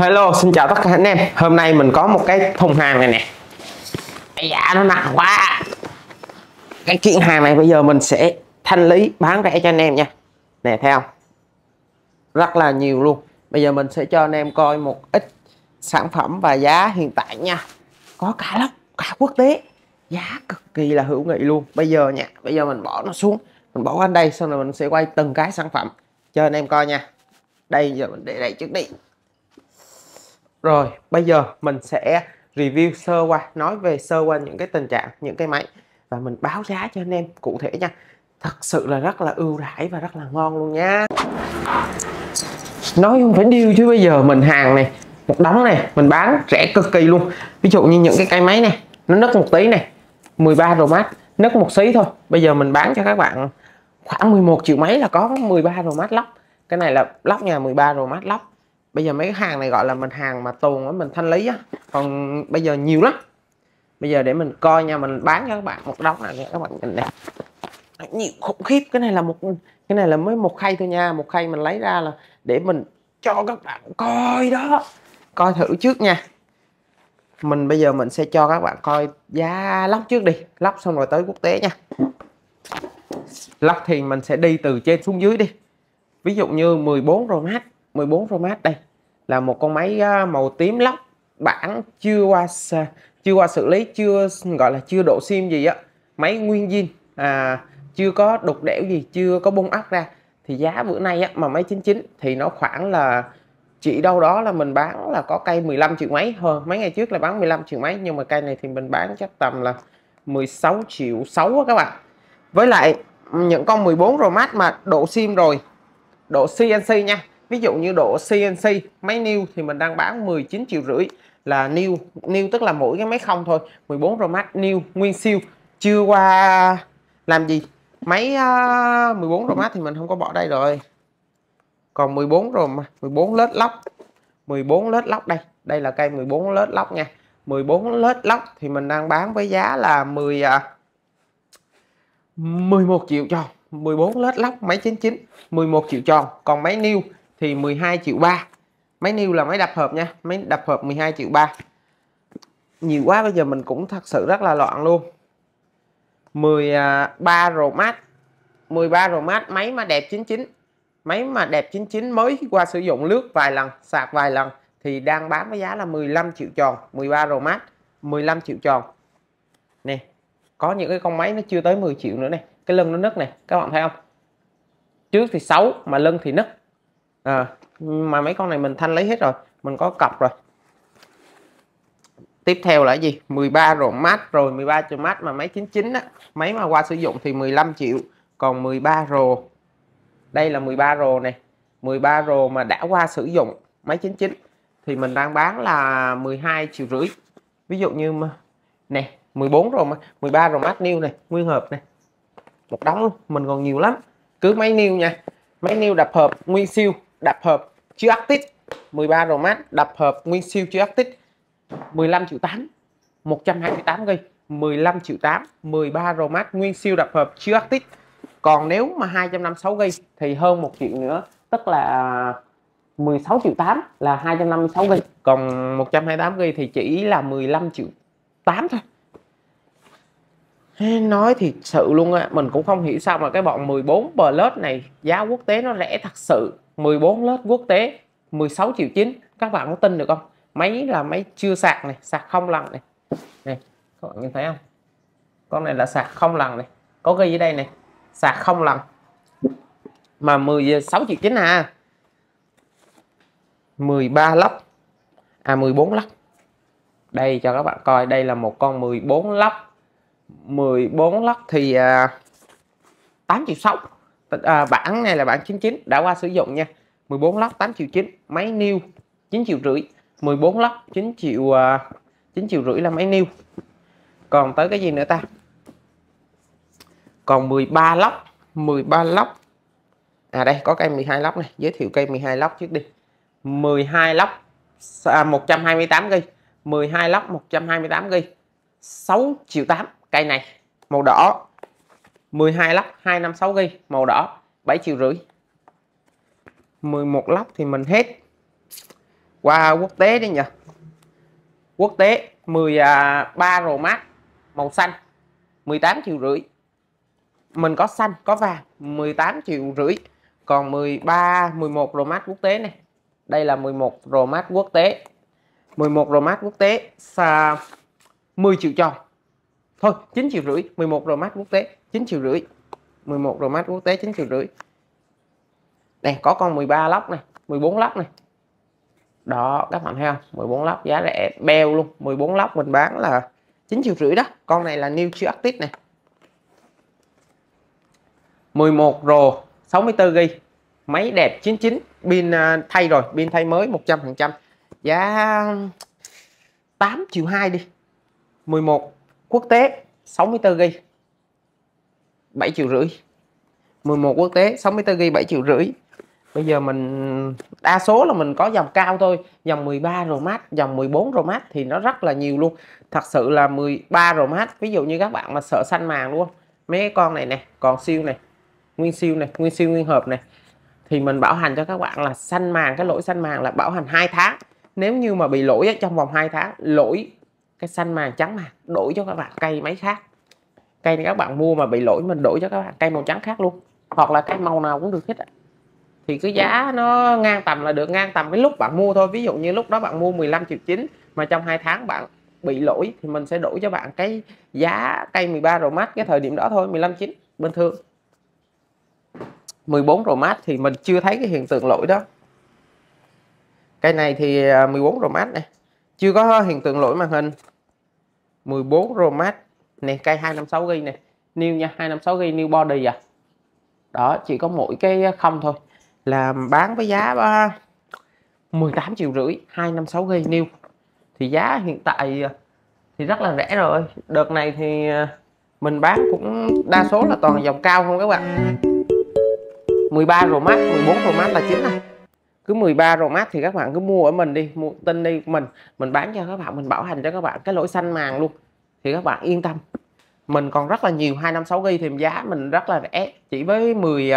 Hello, xin chào tất cả anh em Hôm nay mình có một cái thùng hàng này nè Ây dạ, nó nặng quá Cái kiện hàng này bây giờ mình sẽ thanh lý bán rẻ cho anh em nha Nè, thấy không Rất là nhiều luôn Bây giờ mình sẽ cho anh em coi một ít sản phẩm và giá hiện tại nha Có cả lóc, cả quốc tế Giá cực kỳ là hữu nghị luôn Bây giờ nha, bây giờ mình bỏ nó xuống Mình bỏ qua đây, xong rồi mình sẽ quay từng cái sản phẩm Cho anh em coi nha Đây, giờ mình để đây trước đi rồi, bây giờ mình sẽ review sơ qua, nói về sơ qua những cái tình trạng, những cái máy và mình báo giá cho anh em cụ thể nha. Thật sự là rất là ưu đãi và rất là ngon luôn nha. Nói không phải điêu chứ bây giờ mình hàng này, một đống này, mình bán rẻ cực kỳ luôn. Ví dụ như những cái cây máy này, nó nứt một tí này, 13 Pro mát, nứt một xí thôi. Bây giờ mình bán cho các bạn khoảng 11 triệu mấy là có 13 Pro mát lóc. Cái này là lóc nhà 13 Pro mát lóc bây giờ mấy cái hàng này gọi là mình hàng mà tồn á mình thanh lý á còn bây giờ nhiều lắm bây giờ để mình coi nha mình bán cho các bạn một đống này các bạn nhìn này nhiều khủng khiếp cái này là một cái này là mới một khay thôi nha một khay mình lấy ra là để mình cho các bạn coi đó coi thử trước nha mình bây giờ mình sẽ cho các bạn coi giá lóc trước đi lóc xong rồi tới quốc tế nha lóc thì mình sẽ đi từ trên xuống dưới đi ví dụ như 14 rồi mát 14 Pro Max đây là một con máy à, màu tím lóc bản chưa qua chưa qua xử lý chưa gọi là chưa độ sim gì á máy nguyên zin à, chưa có đục đẽo gì chưa có bung ốc ra thì giá bữa nay á, mà máy 99 thì nó khoảng là chỉ đâu đó là mình bán là có cây 15 triệu mấy hơn mấy ngày trước là bán 15 triệu mấy nhưng mà cây này thì mình bán chắc tầm là 16 triệu 6 các bạn với lại những con 14 Pro Max mà độ sim rồi độ CNC nha ví dụ như độ CNC máy new thì mình đang bán 19 triệu rưỡi là new new tức là mỗi cái máy không thôi 14 Pro Max new nguyên siêu chưa qua làm gì máy uh, à, 14 Pro Max thì mình không có bỏ đây rồi còn 14 rồi mà 14 lết lóc 14 lết lóc đây đây là cây 14 lết lóc nha 14 lết lóc thì mình đang bán với giá là 10 uh, 11 triệu tròn 14 lết lóc máy 99 11 triệu tròn còn máy new thì 12 triệu 3 máy new là máy đập hợp nha máy đập hộp 12 triệu 3 nhiều quá bây giờ mình cũng thật sự rất là loạn luôn 13 à, Pro Max 13 Pro mát, máy mà đẹp 99 máy mà đẹp 99 mới qua sử dụng lướt vài lần sạc vài lần thì đang bán với giá là 15 triệu tròn 13 Pro Max 15 triệu tròn nè có những cái con máy nó chưa tới 10 triệu nữa này cái lưng nó nứt này các bạn thấy không trước thì xấu mà lưng thì nứt à, mà mấy con này mình thanh lấy hết rồi mình có cặp rồi tiếp theo là gì 13 rồi mát rồi 13 cho mát mà máy 99 á máy mà qua sử dụng thì 15 triệu còn 13 rồ đây là 13 rồ này 13 rồ mà đã qua sử dụng máy 99 thì mình đang bán là 12 triệu rưỡi ví dụ như mà, nè 14 rồi mà 13 rồi mát new này nguyên hộp này một đóng luôn mình còn nhiều lắm cứ máy new nha máy new đập hộp nguyên siêu đập hợp chữ Arctic 13 Romat đập hợp nguyên siêu chữ Arctic 15 triệu 8 128 gây 15 triệu 8 13 Romat nguyên siêu đập hợp chữ Arctic còn nếu mà 256 gây thì hơn một triệu nữa tức là 16 triệu 8 là 256 gây còn 128 gây thì chỉ là 15 triệu 8 thôi nói thì sự luôn á mình cũng không hiểu sao mà cái bọn 14 plus này giá quốc tế nó rẻ thật sự 14 lết quốc tế 16 triệu 9 các bạn có tin được không máy là máy chưa sạc này sạc không lần này này các bạn nhìn thấy không con này là sạc không lần này có ghi dưới đây này sạc không lần mà 16 triệu 9 à 13 lắp à 14 lắp đây cho các bạn coi đây là một con 14 lắp 14 lắp thì à, 8 triệu 6 à, bản này là bản 99 đã qua sử dụng nha 14 lốc 8 triệu 9 máy new 9 triệu rưỡi 14 lốc 9 triệu uh, à, 9 triệu rưỡi là máy new còn tới cái gì nữa ta còn 13 lốc 13 lốc à đây có cây 12 lốc này giới thiệu cây 12 lốc trước đi 12 lốc à, 128 ghi 12 lốc 128 ghi 6 triệu 8 cây này màu đỏ 12 lốc 256 ghi màu đỏ 7 triệu rưỡi 11 lóc thì mình hết qua wow, quốc tế đi nhỉ quốc tế 13 Pro Max màu xanh 18 triệu rưỡi mình có xanh có vàng 18 triệu rưỡi còn 13 11 Pro Max quốc tế này đây là 11 Pro Max quốc tế 11 Pro Max quốc tế xa 10 triệu tròn thôi 9 triệu rưỡi 11 Pro Max quốc tế 9 triệu rưỡi 11 Pro Max quốc tế 9 triệu rưỡi đây có con 13 lóc này 14 lóc này đó các bạn thấy không 14 lóc giá rẻ beo luôn 14 lóc mình bán là 9 triệu rưỡi đó con này là new chưa active này 11 rồ 64 g máy đẹp 99 pin à, thay rồi pin thay mới 100% giá 8 triệu 2 đi 11 quốc tế 64 g 7 triệu rưỡi 11 quốc tế 64 g 7 triệu rưỡi bây giờ mình đa số là mình có dòng cao thôi dòng 13 Romat dòng 14 Romat thì nó rất là nhiều luôn thật sự là 13 Romat ví dụ như các bạn mà sợ xanh màng luôn mấy con này nè còn siêu này nguyên siêu này nguyên siêu nguyên hợp này thì mình bảo hành cho các bạn là xanh màng cái lỗi xanh màng là bảo hành 2 tháng nếu như mà bị lỗi trong vòng 2 tháng lỗi cái xanh màng trắng màng đổi cho các bạn cây máy khác cây này các bạn mua mà bị lỗi mình đổi cho các bạn cây màu trắng khác luôn hoặc là cái màu nào cũng được hết ạ thì cái giá nó ngang tầm là được ngang tầm cái lúc bạn mua thôi ví dụ như lúc đó bạn mua 15 triệu chín mà trong hai tháng bạn bị lỗi thì mình sẽ đổi cho bạn cái giá cây 13 Pro mát cái thời điểm đó thôi 15 chín bình thường 14 Pro mát thì mình chưa thấy cái hiện tượng lỗi đó cây này thì 14 à, Pro mát này chưa có hiện tượng lỗi màn hình 14 Pro mát này cây 256 ghi này new nha 256 ghi new body à đó chỉ có mỗi cái không thôi là bán với giá 18 triệu rưỡi 256 gây new thì giá hiện tại à, thì rất là rẻ rồi đợt này thì à, mình bán cũng đa số là toàn dòng cao không các bạn 13 Pro Max 14 Pro Max là chính này cứ 13 Pro Max thì các bạn cứ mua ở mình đi mua tin đi mình mình bán cho các bạn mình bảo hành cho các bạn cái lỗi xanh màng luôn thì các bạn yên tâm mình còn rất là nhiều 256 g thì giá mình rất là rẻ chỉ với 10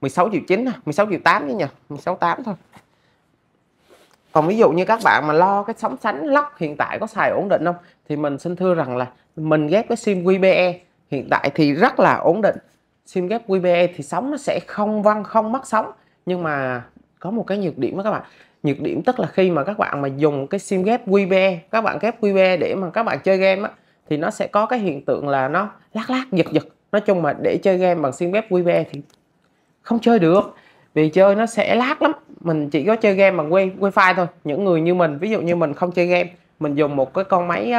16 triệu 9 16 triệu 8 chứ nhỉ 16 8 thôi còn ví dụ như các bạn mà lo cái sóng sánh lóc hiện tại có xài ổn định không thì mình xin thưa rằng là mình ghép cái sim QBE hiện tại thì rất là ổn định sim ghép QBE thì sóng nó sẽ không văng không mất sóng nhưng mà có một cái nhược điểm đó các bạn nhược điểm tức là khi mà các bạn mà dùng cái sim ghép QBE các bạn ghép QBE để mà các bạn chơi game á thì nó sẽ có cái hiện tượng là nó lắc lắc giật giật nói chung mà để chơi game bằng sim ghép QBE thì không chơi được vì chơi nó sẽ lát lắm mình chỉ có chơi game bằng wi wifi thôi những người như mình ví dụ như mình không chơi game mình dùng một cái con máy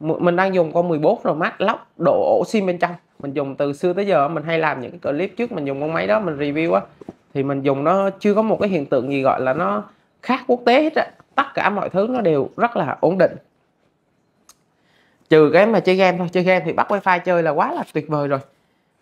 mình đang dùng con 14 rồi mát lóc độ ổ sim bên trong mình dùng từ xưa tới giờ mình hay làm những cái clip trước mình dùng con máy đó mình review á thì mình dùng nó chưa có một cái hiện tượng gì gọi là nó khác quốc tế hết á tất cả mọi thứ nó đều rất là ổn định trừ cái mà chơi game thôi chơi game thì bắt wifi chơi là quá là tuyệt vời rồi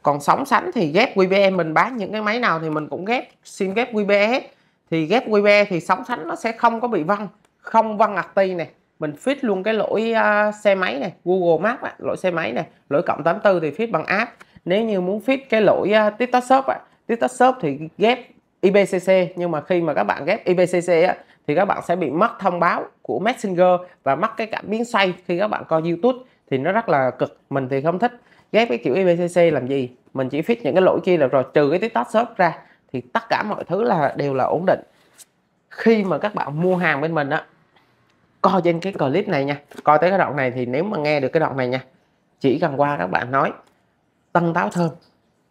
còn sóng sánh thì ghép QPE mình bán những cái máy nào thì mình cũng ghép xin ghép QPE hết thì ghép QPE thì sóng sánh nó sẽ không có bị văng không văng ạc ti này mình fit luôn cái lỗi uh, xe máy này Google Maps á, lỗi xe máy này lỗi cộng 84 thì fit bằng app nếu như muốn fit cái lỗi uh, à, TikTok Shop á, TikTok Shop thì ghép IBCC nhưng mà khi mà các bạn ghép IBCC á, thì các bạn sẽ bị mất thông báo của Messenger và mất cái cảm biến xoay khi các bạn coi YouTube thì nó rất là cực mình thì không thích ghép cái kiểu IBCC e làm gì mình chỉ fix những cái lỗi kia là rồi trừ cái TikTok shop ra thì tất cả mọi thứ là đều là ổn định khi mà các bạn mua hàng bên mình á coi trên cái clip này nha coi tới cái đoạn này thì nếu mà nghe được cái đoạn này nha chỉ cần qua các bạn nói tân táo thơm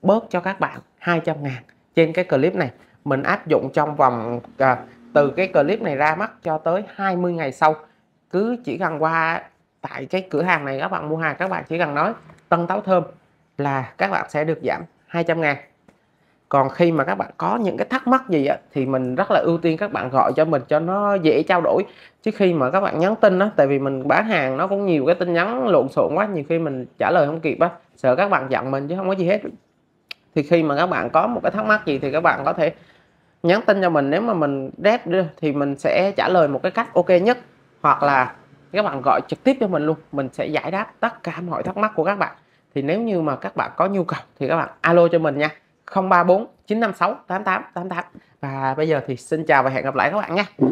bớt cho các bạn 200 ngàn trên cái clip này mình áp dụng trong vòng à, từ cái clip này ra mắt cho tới 20 ngày sau cứ chỉ cần qua tại cái cửa hàng này các bạn mua hàng các bạn chỉ cần nói tân táo thơm là các bạn sẽ được giảm 200 ngàn còn khi mà các bạn có những cái thắc mắc gì á, thì mình rất là ưu tiên các bạn gọi cho mình cho nó dễ trao đổi chứ khi mà các bạn nhắn tin á tại vì mình bán hàng nó cũng nhiều cái tin nhắn lộn xộn quá nhiều khi mình trả lời không kịp á sợ các bạn giận mình chứ không có gì hết thì khi mà các bạn có một cái thắc mắc gì thì các bạn có thể nhắn tin cho mình nếu mà mình rep thì mình sẽ trả lời một cái cách ok nhất hoặc là các bạn gọi trực tiếp cho mình luôn mình sẽ giải đáp tất cả mọi thắc mắc của các bạn thì nếu như mà các bạn có nhu cầu thì các bạn alo cho mình nha 034 956 8888 và bây giờ thì xin chào và hẹn gặp lại các bạn nha